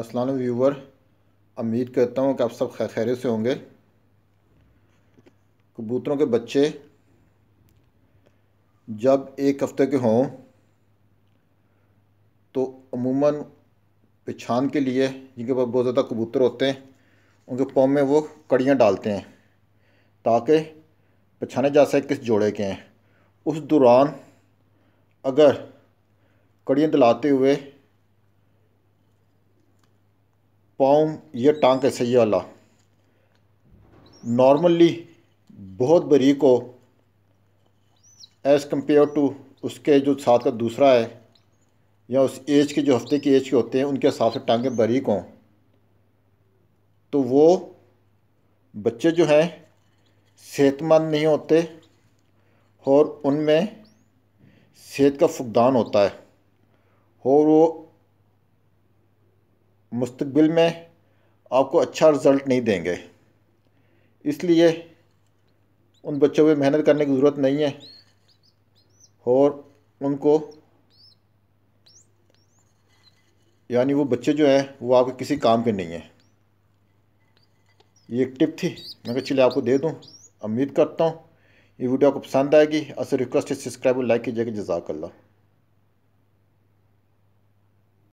Aslam viewer उम्मीद करता हूँ कि आप सब खैर खैर से होंगे कबूतरों के बच्चे जब एक हफ़्ते के हों तो अमूमन पिछान के लिए जिनके पास बहुत ज़्यादा कबूतर होते हैं उनके पाँव में वो कड़ियाँ डालते हैं ताकि पहचाने जा सके किस जोड़े के हैं उस दौरान अगर कड़ियाँ दिलाते हुए पाँव या टांग वाला नॉर्मली बहुत बरीक हो एज़ कम्पेयर टू उसके जो साथ का दूसरा है या उस एज के जो हफ्ते की एज के होते हैं उनके हिसाब से टांगे बारीक हों तो वो बच्चे जो हैं सेहतमंद नहीं होते और उनमें सेहत का फुकदान होता है और वो मुस्तबिल में आपको अच्छा रिज़ल्ट नहीं देंगे इसलिए उन बच्चों पर मेहनत करने की ज़रूरत नहीं है और उनको यानी वो बच्चे जो हैं वो आपके किसी काम के नहीं हैं ये एक टिप थी मैं चलिए आपको दे दूँ उम्मीद करता हूँ ये वीडियो आपको पसंद आएगी असर रिक्वेस्ट है सब्सक्राइब और लाइक कीजिएगा जजाकल्ला